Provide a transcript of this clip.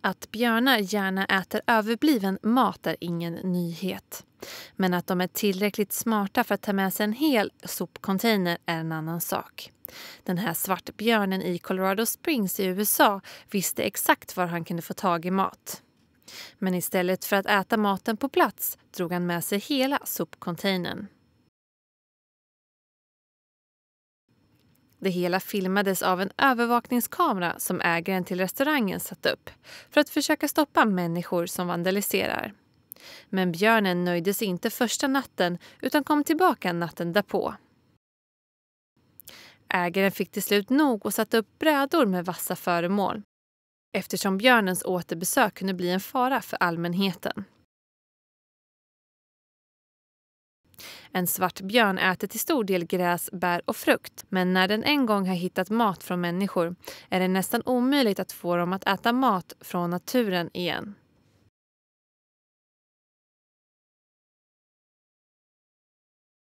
Att björnar gärna äter överbliven mat är ingen nyhet. Men att de är tillräckligt smarta för att ta med sig en hel sopcontainer är en annan sak. Den här svartbjörnen i Colorado Springs i USA visste exakt var han kunde få tag i mat. Men istället för att äta maten på plats drog han med sig hela sopcontainern. Det hela filmades av en övervakningskamera som ägaren till restaurangen satt upp för att försöka stoppa människor som vandaliserar. Men björnen nöjde sig inte första natten utan kom tillbaka natten därpå. Ägaren fick till slut nog och satte upp brädor med vassa föremål eftersom björnens återbesök kunde bli en fara för allmänheten. En svart björn äter till stor del gräs, bär och frukt. Men när den en gång har hittat mat från människor är det nästan omöjligt att få dem att äta mat från naturen igen.